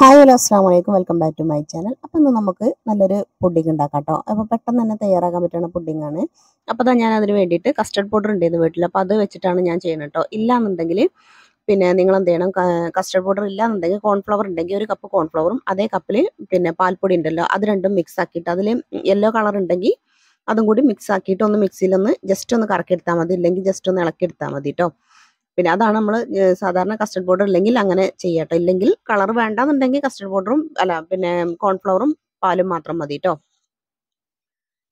hi hello അസ്സാം വലൈക്കും welcome back to my channel അപ്പം ഇന്ന് നമുക്ക് നല്ലൊരു പുഡിങ് ഉണ്ടാക്കാം കേട്ടോ അപ്പോൾ പെട്ടെന്ന് തന്നെ തയ്യാറാക്കാൻ പറ്റുന്ന ആണ് അപ്പോൾ ഞാൻ അതിന് വേണ്ടിയിട്ട് കസ്റ്റർഡ് പൗഡർ ഉണ്ടായിരുന്നു വീട്ടിൽ അപ്പോൾ അത് വെച്ചിട്ടാണ് ഞാൻ ചെയ്യുന്നത് കേട്ടോ ഇല്ലാന്നുണ്ടെങ്കിൽ പിന്നെ നിങ്ങൾ എന്ത് ചെയ്യണം കസ്റ്റർഡ് പൗഡർ ഇല്ലാന്നുണ്ടെങ്കിൽ കോൺഫ്ലവർ ഉണ്ടെങ്കിൽ ഒരു കപ്പ് കോൺഫ്ലവറും അതേ കപ്പിൽ പിന്നെ പാൽപ്പൊടി ഉണ്ടല്ലോ അത് രണ്ടും മിക്സ് ആക്കിയിട്ട് അതിൽ യെല്ലോ കളർ ഉണ്ടെങ്കിൽ അതും കൂടി മിക്സ് ആക്കിയിട്ട് ഒന്ന് മിക്സിയിലൊന്ന് ജസ്റ്റ് ഒന്ന് കറക്കിയെടുത്താൽ മതി ഇല്ലെങ്കിൽ ജസ്റ്റ് ഒന്ന് ഇളക്കിയെടുത്താൽ മതി കേട്ടോ പിന്നെ അതാണ് നമ്മൾ സാധാരണ കസ്റ്റർഡ് പൗഡർ ഇല്ലെങ്കിൽ അങ്ങനെ ചെയ്യട്ടെ ഇല്ലെങ്കിൽ കളർ വേണ്ടെന്നുണ്ടെങ്കിൽ കസ്റ്റർഡ് പൗഡറും അല്ല പിന്നെ കോൺഫ്ലവറും പാലും മാത്രം മതി കേട്ടോ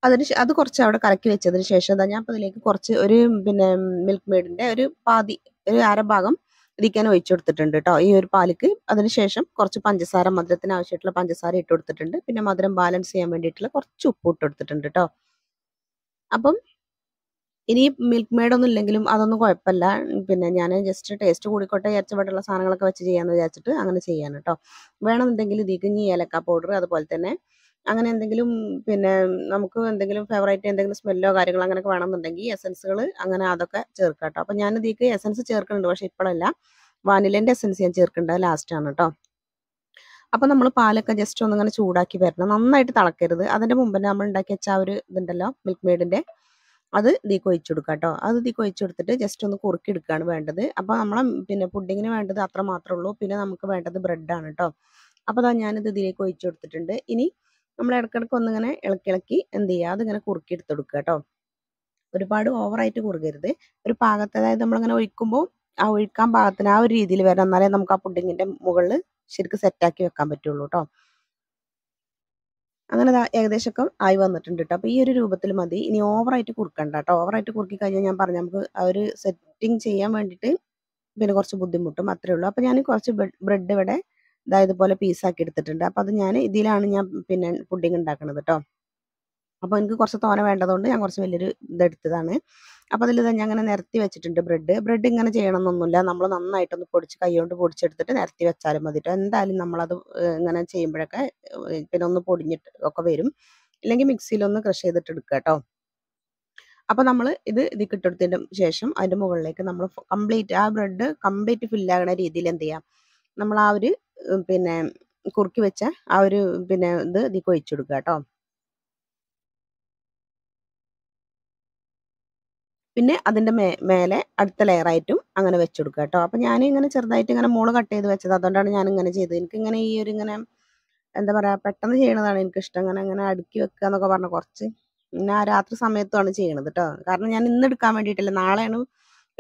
അതിന് അത് കുറച്ച് അവിടെ കലക്കി വെച്ചതിന് ശേഷം ഞാൻ അപ്പോൾ അതിലേക്ക് കുറച്ച് ഒരു പിന്നെ മിൽക്ക് മെയ്ഡിൻ്റെ ഒരു പാതി ഒരു അരഭാഗം ഇരിക്കാൻ ഒഴിച്ചു കൊടുത്തിട്ടുണ്ട് കേട്ടോ ഈ ഒരു പാലിക്ക് അതിനുശേഷം കുറച്ച് പഞ്ചസാര മധുരത്തിന് ആവശ്യമായിട്ടുള്ള പഞ്ചസാര ഇട്ട് കൊടുത്തിട്ടുണ്ട് പിന്നെ മധുരം ബാലൻസ് ചെയ്യാൻ വേണ്ടിയിട്ടുള്ള കുറച്ച് ഉപ്പ് ഇട്ട് കൊടുത്തിട്ടുണ്ട് കേട്ടോ അപ്പം ഇനി മിൽക്ക് മെയ്ഡ് ഒന്നും ഇല്ലെങ്കിലും അതൊന്നും കുഴപ്പമില്ല പിന്നെ ഞാൻ ജസ്റ്റ് ടേസ്റ്റ് കൂടിക്കോട്ടെ വിചാരിച്ച് സാധനങ്ങളൊക്കെ വെച്ച് ചെയ്യാന്ന് വിചാരിച്ചിട്ട് അങ്ങനെ ചെയ്യാൻ കേട്ടോ വേണമെന്നുണ്ടെങ്കിൽ ഇതിക്ക് ഇനി ഏലക്ക പൗഡർ അതുപോലെ തന്നെ അങ്ങനെ എന്തെങ്കിലും പിന്നെ നമുക്ക് എന്തെങ്കിലും ഫേവറേറ്റ് എന്തെങ്കിലും സ്മെല്ലോ കാര്യങ്ങളോ അങ്ങനെയൊക്കെ വേണമെന്നുണ്ടെങ്കിൽ എസൻസുകൾ അങ്ങനെ അതൊക്കെ ചേർക്കാം കേട്ടോ അപ്പം ഞാൻ ഇതിക്ക് എസൻസ് ചേർക്കുന്നുണ്ട് പക്ഷേ ഇപ്പോഴല്ല വാനിലേൻ്റെ എസൻസ് ഞാൻ ചേർക്കേണ്ടത് ലാസ്റ്റാണ് കേട്ടോ അപ്പം നമ്മൾ പാലൊക്കെ ജസ്റ്റ് ഒന്നിങ്ങനെ ചൂടാക്കി വരണം നന്നായിട്ട് തിളക്കരുത് അതിൻ്റെ മുമ്പ് തന്നെ നമ്മൾ ഉണ്ടാക്കി വെച്ച ആ ഒരു ഇതുണ്ടല്ലോ മിൽക്ക് മെയ്ഡിൻ്റെ അത് ഇതിലേക്ക് ഒഴിച്ചു കൊടുക്കുക കേട്ടോ അത് ഇതിലേക്ക് ഒഴിച്ചു കൊടുത്തിട്ട് ജസ്റ്റ് ഒന്ന് കുറുക്കി എടുക്കുകയാണ് വേണ്ടത് അപ്പോൾ നമ്മളെ പിന്നെ പുഡിങ്ങിന് വേണ്ടത് അത്ര മാത്രമേ ഉള്ളൂ പിന്നെ നമുക്ക് വേണ്ടത് ബ്രെഡാണ് കേട്ടോ അപ്പോൾ അതാ ഞാനിത് ഇതിലേക്ക് ഒഴിച്ചു കൊടുത്തിട്ടുണ്ട് ഇനി നമ്മൾ ഇടയ്ക്കിടയ്ക്ക് ഒന്നിങ്ങനെ ഇളക്കി ഇളക്കി എന്ത് ചെയ്യുക അതിങ്ങനെ കുറുക്കി എടുത്തെടുക്കുക കേട്ടോ ഒരുപാട് ഓവറായിട്ട് കുറുകരുത് ഒരു പാകത്ത് അതായത് നമ്മളിങ്ങനെ ഒഴിക്കുമ്പോൾ ആ ഒഴിക്കാൻ പാകത്തിന് ആ ഒരു രീതിയിൽ വരാം എന്നാലേ നമുക്ക് ആ പുഡിങ്ങിൻ്റെ മുകളിൽ ശരിക്കും സെറ്റാക്കി വെക്കാൻ പറ്റുള്ളൂ കേട്ടോ അങ്ങനെ ഏകദേശമൊക്കെ ആയി വന്നിട്ടുണ്ട് കേട്ടോ അപ്പോൾ ഈ ഒരു രൂപത്തിൽ മതി ഇനി ഓവറായിട്ട് കുറുക്കണ്ട കേട്ടോ ഓവറായിട്ട് കുറുക്കി കഴിഞ്ഞാൽ ഞാൻ പറഞ്ഞു നമുക്ക് ആ ഒരു സെറ്റിങ് ചെയ്യാൻ വേണ്ടിയിട്ട് പിന്നെ കുറച്ച് ബുദ്ധിമുട്ടും അത്രേ ഉള്ളൂ അപ്പോൾ ഞാൻ കുറച്ച് ബ്രെഡ് ഇവിടെ പോലെ പീസാക്കി എടുത്തിട്ടുണ്ട് അപ്പോൾ അത് ഞാൻ ഇതിലാണ് ഞാൻ പിന്നെ പുഡിങ് ഉണ്ടാക്കുന്നത് കേട്ടോ അപ്പോൾ എനിക്ക് കുറച്ച് തോന വേണ്ടതുകൊണ്ട് ഞാൻ കുറച്ച് വലിയൊരു ഇതെടുത്തതാണ് അപ്പോൾ അതിൽ തന്നെ അങ്ങനെ നിരത്തി വെച്ചിട്ടുണ്ട് ബ്രെഡ് ബ്രെഡ് ഇങ്ങനെ ചെയ്യണമെന്നൊന്നുമില്ല നമ്മൾ നന്നായിട്ടൊന്ന് പൊടിച്ച് കൈകൊണ്ട് പൊടിച്ചെടുത്തിട്ട് നിരത്തി വെച്ചാലും മതിട്ടോ എന്തായാലും നമ്മളത് ഇങ്ങനെ ചെയ്യുമ്പോഴൊക്കെ പിന്നെ ഒന്ന് പൊടിഞ്ഞിട്ട് ഒക്കെ വരും ഇല്ലെങ്കിൽ മിക്സിയിലൊന്ന് ക്രഷ് ചെയ്തിട്ട് എടുക്കുക കേട്ടോ അപ്പോൾ നമ്മൾ ഇത് ഇത് കിട്ടെടുത്തതിന് ശേഷം അതിൻ്റെ മുകളിലേക്ക് നമ്മൾ കംപ്ലീറ്റ് ആ ബ്രെഡ് കംപ്ലീറ്റ് ഫില്ലാകുന്ന രീതിയിൽ എന്ത് ചെയ്യാം നമ്മൾ ആ ഒരു പിന്നെ കുറുക്കി വെച്ച ആ ഒരു പിന്നെ ഇത് ഇതിൽ കൊഴിച്ചെടുക്കുക കേട്ടോ പിന്നെ അതിൻ്റെ മേ മേലെ അടുത്ത ലെയറായിട്ടും അങ്ങനെ വെച്ച് കൊടുക്കുക കേട്ടോ അപ്പം ഞാൻ ഇങ്ങനെ ചെറുതായിട്ട് ഇങ്ങനെ മോള് കട്ട് ചെയ്ത് വെച്ചത് അതുകൊണ്ടാണ് ഞാൻ ഇങ്ങനെ ചെയ്തത് എനിക്ക് ഇങ്ങനെ ഈ ഒരു ഇങ്ങനെ എന്താ പറയുക പെട്ടെന്ന് ചെയ്യണതാണ് എനിക്കിഷ്ടം അങ്ങനെ അങ്ങനെ അടുക്കി വെക്കുക എന്നൊക്കെ പറഞ്ഞ കുറച്ച് പിന്നെ ആ രാത്രി സമയത്തുമാണ് ചെയ്യണത് കേട്ടോ കാരണം ഞാൻ ഇന്ന് എടുക്കാൻ വേണ്ടിയിട്ടില്ല നാളെയാണ്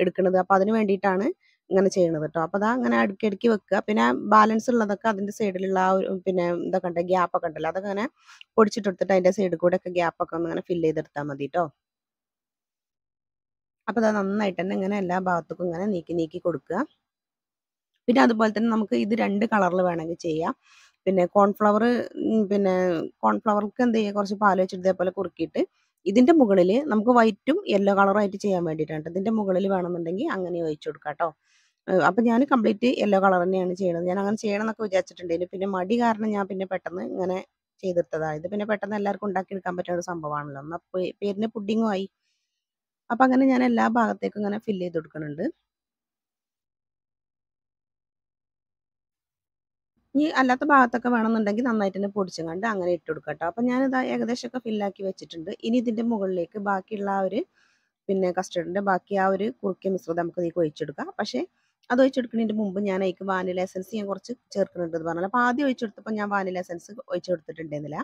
എടുക്കുന്നത് അപ്പോൾ അതിന് വേണ്ടിയിട്ടാണ് ഇങ്ങനെ ചെയ്യണത് കേട്ടോ അപ്പോൾ അതാ അങ്ങനെ അടുക്കി അടുക്കി വെക്കുക പിന്നെ ബാലൻസ് ഉള്ളതൊക്കെ അതിൻ്റെ സൈഡിലുള്ള ആ ഒരു പിന്നെ ഇതൊക്കെ ഉണ്ട് ഗ്യാപ്പൊക്കെ ഉണ്ടല്ലോ അതൊക്കെ ഇങ്ങനെ പൊടിച്ചിട്ടെടുത്തിട്ട് അതിൻ്റെ സൈഡിൽ കൂടെ ഒക്കെ ഗ്യാപ്പൊക്കെ ഒന്ന് ഇങ്ങനെ ഫില്ല് ചെയ്തെടുത്താൽ മതി കേട്ടോ അപ്പോൾ അത് നന്നായിട്ട് തന്നെ ഇങ്ങനെ എല്ലാ ഭാഗത്തേക്കും ഇങ്ങനെ നീക്കി നീക്കി കൊടുക്കുക പിന്നെ അതുപോലെ തന്നെ നമുക്ക് ഇത് രണ്ട് കളറിൽ വേണമെങ്കിൽ ചെയ്യാം പിന്നെ കോൺഫ്ലവർ പിന്നെ കോൺഫ്ലവർക്ക് എന്ത് ചെയ്യുക കുറച്ച് പാൽ വെച്ചിട്ട് ഇതേപോലെ കുറുക്കിയിട്ട് ഇതിൻ്റെ മുകളിൽ നമുക്ക് വൈറ്റും യെല്ലോ കളറായിട്ട് ചെയ്യാൻ വേണ്ടിയിട്ടാണ് ഇതിൻ്റെ മുകളിൽ വേണമെന്നുണ്ടെങ്കിൽ അങ്ങനെ ഒഴിച്ചു കൊടുക്കാം കേട്ടോ അപ്പം ഞാൻ കംപ്ലീറ്റ് യെല്ലോ കളർ തന്നെയാണ് ചെയ്യണത് ഞാൻ അങ്ങനെ ചെയ്യണം എന്നൊക്കെ വിചാരിച്ചിട്ടുണ്ടെങ്കിലും പിന്നെ മടി കാരണം ഞാൻ പിന്നെ പെട്ടെന്ന് ഇങ്ങനെ ചെയ്തെടുത്തതാണ് ഇത് പിന്നെ പെട്ടെന്ന് എല്ലാവർക്കും ഉണ്ടാക്കിയെടുക്കാൻ പറ്റുന്ന ഒരു സംഭവമാണല്ലോ എന്നാൽ പേരിന് പുഡിങ്ങും ആയി അപ്പം അങ്ങനെ ഞാൻ എല്ലാ ഭാഗത്തേക്കും ഇങ്ങനെ ഫില്ല് ചെയ്ത് കൊടുക്കുന്നുണ്ട് ഇനി അല്ലാത്ത ഭാഗത്തൊക്കെ വേണമെന്നുണ്ടെങ്കിൽ നന്നായിട്ട് തന്നെ പൊടിച്ചും കണ്ട് അങ്ങനെ ഇട്ട് കൊടുക്കാം കേട്ടോ അപ്പം ഞാനിത് ഏകദേശമൊക്കെ ഫില്ലാക്കി വെച്ചിട്ടുണ്ട് ഇനി ഇതിൻ്റെ മുകളിലേക്ക് ബാക്കിയുള്ള ആ ഒരു പിന്നെ കസ്റ്റർഡിൻ്റെ ബാക്കി ആ ഒരു കുറുക്കിയ മിശ്രിതം നമുക്ക് ഇതിൽ ഒഴിച്ചെടുക്കാം പക്ഷേ അത് ഒഴിച്ചെടുക്കുന്നതിൻ്റെ മുമ്പ് ഞാൻ അതിലേക്ക് വാനില എസൻസ് ഞാൻ കുറച്ച് ചേർക്കുന്നുണ്ട് എന്ന് പറഞ്ഞാൽ അപ്പോൾ ആദ്യം ഒഴിച്ചെടുത്തപ്പോൾ ഞാൻ വാനില എസൻസ് ഒഴിച്ചെടുത്തിട്ടുണ്ടായിരുന്നില്ല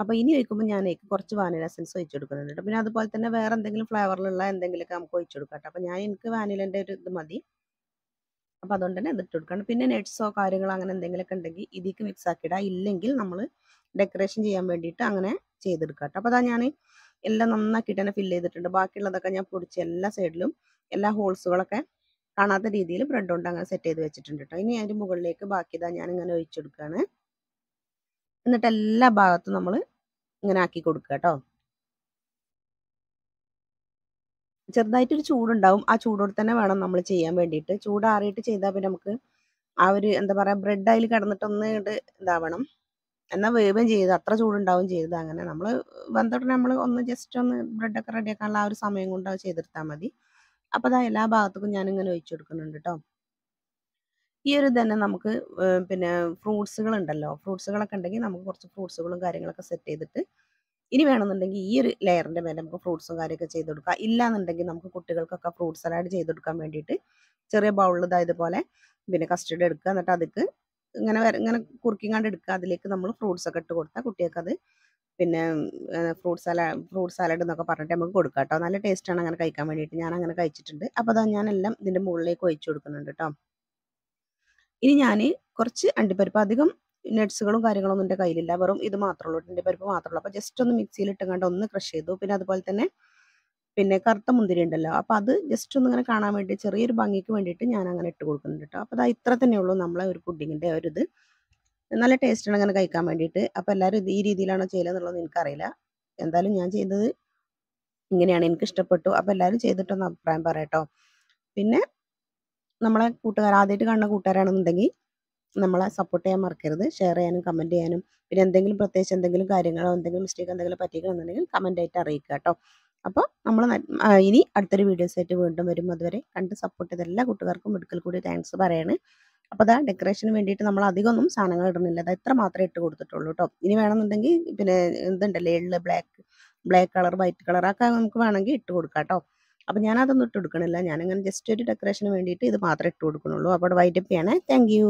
അപ്പോൾ ഇനി ഒഴിക്കുമ്പോൾ ഞാൻ കുറച്ച് വാനില എസൻസ് ഒഴിച്ചു കൊടുക്കുന്നുണ്ട് കേട്ടോ പിന്നെ അതുപോലെ തന്നെ വേറെ എന്തെങ്കിലും ഫ്ലേവറിലുള്ള എന്തെങ്കിലുമൊക്കെ നമുക്ക് ഒഴിച്ചു കൊടുക്കാം അപ്പൊ അപ്പോൾ ഞാൻ എനിക്ക് വാനിലൻ്റെ ഒരു ഇത് മതി അപ്പോൾ അതുകൊണ്ട് തന്നെ ഇതിട്ട് കൊടുക്കണം പിന്നെ നെറ്റ്സോ കാര്യങ്ങളോ അങ്ങനെ എന്തെങ്കിലുമൊക്കെ ഉണ്ടെങ്കിൽ ഇതിക്ക് മിക്സ് ആക്കിയിടാം ഇല്ലെങ്കിൽ നമ്മൾ ഡെക്കറേഷൻ ചെയ്യാൻ വേണ്ടിയിട്ട് അങ്ങനെ ചെയ്തെടുക്കാം അപ്പൊ അപ്പോൾ അതാ ഞാൻ എല്ലാം നന്നാക്കിയിട്ട് തന്നെ ഫില്ല് ചെയ്തിട്ടുണ്ട് ബാക്കിയുള്ളതൊക്കെ ഞാൻ പൊടിച്ച് എല്ലാ സൈഡിലും എല്ലാ ഹോൾസുകളൊക്കെ കാണാത്ത രീതിയിൽ ബ്രെഡ് കൊണ്ട് അങ്ങനെ സെറ്റ് ചെയ്ത് വെച്ചിട്ടുണ്ട് കേട്ടോ ഇനി അതിൻ്റെ മുകളിലേക്ക് ബാക്കി ഇതാ ഞാൻ ഇങ്ങനെ ഒഴിച്ചെടുക്കുകയാണ് എന്നിട്ട് എല്ലാ ഭാഗത്തും നമ്മൾ ഇങ്ങനെ ആക്കി കൊടുക്കുക കേട്ടോ ചെറുതായിട്ടൊരു ചൂടുണ്ടാവും ആ ചൂടോടെ തന്നെ വേണം നമ്മൾ ചെയ്യാൻ വേണ്ടിയിട്ട് ചൂടാറിയിട്ട് ചെയ്താൽ പിന്നെ നമുക്ക് ആ ഒരു എന്താ പറയുക ബ്രെഡ് അതിൽ കിടന്നിട്ടൊന്ന് ഇതാവണം എന്നാൽ വേവം ചെയ്ത് അത്ര ചൂടുണ്ടാവും ചെയ്ത് അങ്ങനെ നമ്മൾ വന്നിട്ട് നമ്മൾ ഒന്ന് ജസ്റ്റ് ഒന്ന് ബ്രെഡൊക്കെ റെഡിയാക്കാനുള്ള ആ ഒരു സമയം കൊണ്ട് അത് ചെയ്തെടുത്താൽ മതി അപ്പോൾ അതാ എല്ലാ ഭാഗത്തേക്കും ഞാനിങ്ങനെ ഒഴിച്ചു കൊടുക്കുന്നുണ്ട് കേട്ടോ ഈ ഒരു തന്നെ നമുക്ക് പിന്നെ ഫ്രൂട്ട്സുകൾ ഉണ്ടല്ലോ ഫ്രൂട്ട്സുകളൊക്കെ ഉണ്ടെങ്കിൽ നമുക്ക് കുറച്ച് ഫ്രൂട്ട്സുകളും കാര്യങ്ങളൊക്കെ സെറ്റ് ചെയ്തിട്ട് ഇനി വേണമെന്നുണ്ടെങ്കിൽ ഈ ഒരു ലെയറിൻ്റെ മേലെ നമുക്ക് ഫ്രൂട്ട്സും കാര്യമൊക്കെ ചെയ്ത് കൊടുക്കാം ഇല്ല എന്നുണ്ടെങ്കിൽ നമുക്ക് കുട്ടികൾക്കൊക്കെ ഫ്രൂട്ട് സലാഡ് ചെയ്ത് കൊടുക്കാൻ വേണ്ടിയിട്ട് ചെറിയ ബൗളിൽ ഇതായത് പോലെ പിന്നെ കസ്റ്റഡി എടുക്കുക എന്നിട്ട് അതിക്ക് ഇങ്ങനെ ഇങ്ങനെ കുറുക്കിങ്ങാണ്ട് എടുക്കുക അതിലേക്ക് നമ്മൾ ഫ്രൂട്ട്സ് ഒക്കെ ഇട്ട് കൊടുത്താൽ കുട്ടികൾക്ക് അത് പിന്നെ ഫ്രൂട്ട് സലാഡ് ഫ്രൂട്ട് സാലഡ് എന്നൊക്കെ പറഞ്ഞിട്ട് നമുക്ക് കൊടുക്കാം കേട്ടോ നല്ല ടേസ്റ്റാണ് അങ്ങനെ കഴിക്കാൻ വേണ്ടിയിട്ട് ഞാൻ അങ്ങനെ കഴിച്ചിട്ടുണ്ട് അപ്പോൾ അത് ഞാനെല്ലാം ഇതിൻ്റെ മുകളിലേക്ക് ഒഴിച്ചു കൊടുക്കുന്നുണ്ട് കേട്ടോ ഇനി ഞാൻ കുറച്ച് അണ്ടിപ്പരിപ്പ് അധികം നട്ട്സുകളും കാര്യങ്ങളൊന്നും എൻ്റെ കയ്യിലില്ല വെറും ഇത് മാത്രമേ ഉള്ളൂ അണ്ടിപ്പരിപ്പ് മാത്രമേ ഉള്ളൂ അപ്പോൾ ജസ്റ്റ് ഒന്ന് മിക്സിയിൽ ഇട്ടും കണ്ട് ഒന്ന് ക്രഷ് ചെയ്തു പിന്നെ അതുപോലെ തന്നെ പിന്നെ കറുത്ത മുന്തിരി ഉണ്ടല്ലോ അപ്പോൾ അത് ജസ്റ്റ് ഒന്ന് ഇങ്ങനെ കാണാൻ വേണ്ടി ചെറിയൊരു ഭംഗിക്ക് വേണ്ടിയിട്ട് ഞാൻ അങ്ങനെ ഇട്ട് കൊടുക്കുന്നുണ്ട് കേട്ടോ അപ്പോൾ അത് ഇത്ര ഉള്ളൂ നമ്മളെ ഒരു പുഡിങ്ങിൻ്റെ ഒരു ഇത് നല്ല ടേസ്റ്റാണ് അങ്ങനെ കഴിക്കാൻ വേണ്ടിയിട്ട് അപ്പോൾ എല്ലാവരും ഇത് ഈ രീതിയിലാണോ ചെയ്യലെന്നുള്ളത് എനിക്കറിയില്ല എന്തായാലും ഞാൻ ചെയ്തത് ഇങ്ങനെയാണ് എനിക്ക് ഇഷ്ടപ്പെട്ടു അപ്പോൾ എല്ലാവരും ചെയ്തിട്ടൊന്ന് അഭിപ്രായം പറയട്ടോ പിന്നെ നമ്മളെ കൂട്ടുകാർ ആദ്യമായിട്ട് കാണുന്ന കൂട്ടുകാരാണെന്നുണ്ടെങ്കിൽ നമ്മളെ സപ്പോർട്ട് ചെയ്യാൻ മറക്കരുത് ഷെയർ ചെയ്യാനും കമൻറ്റ് ചെയ്യാനും പിന്നെ എന്തെങ്കിലും പ്രത്യേകിച്ച് എന്തെങ്കിലും കാര്യങ്ങളോ എന്തെങ്കിലും മിസ്റ്റേക്ക് എന്തെങ്കിലും പറ്റിക്കണമെന്നുണ്ടെങ്കിൽ കമൻ്റ് ആയിട്ട് അറിയിക്കുക കേട്ടോ അപ്പോൾ നമ്മൾ ഇനി അടുത്തൊരു വീഡിയോസ് ആയിട്ട് വീണ്ടും വരും അതുവരെ കണ്ട് സപ്പോർട്ട് ചെയ്ത എല്ലാ കൂട്ടുകാർക്കും എടുക്കൽ കൂടി താങ്ക്സ് പറയണേ അപ്പോൾ അതാ ഡെക്കറേഷന് വേണ്ടിയിട്ട് നമ്മൾ ഒന്നും സാധനങ്ങൾ ഇടുന്നില്ല അത് എത്ര മാത്രമേ ഇട്ട് കൊടുത്തിട്ടുള്ളൂ കേട്ടോ ഇനി വേണമെന്നുണ്ടെങ്കിൽ പിന്നെ എന്തുണ്ടല്ലേ എള്ള് black black colour white colour ഒക്കെ നമുക്ക് വേണമെങ്കിൽ ഇട്ട് കൊടുക്കാം കേട്ടോ അപ്പോൾ ഞാനതൊന്നും ഇട്ട് കൊടുക്കണില്ല ഞാനങ്ങനെ ജസ്റ്റ് ഒരു ഡെക്കറേഷന് വേണ്ടിയിട്ട് ഇത് മാത്രമേ ഇട്ട് കൊടുക്കണുള്ളൂ അപ്പോൾ അവിടെ വൈറ്റപ്പിയാണ് താങ്ക്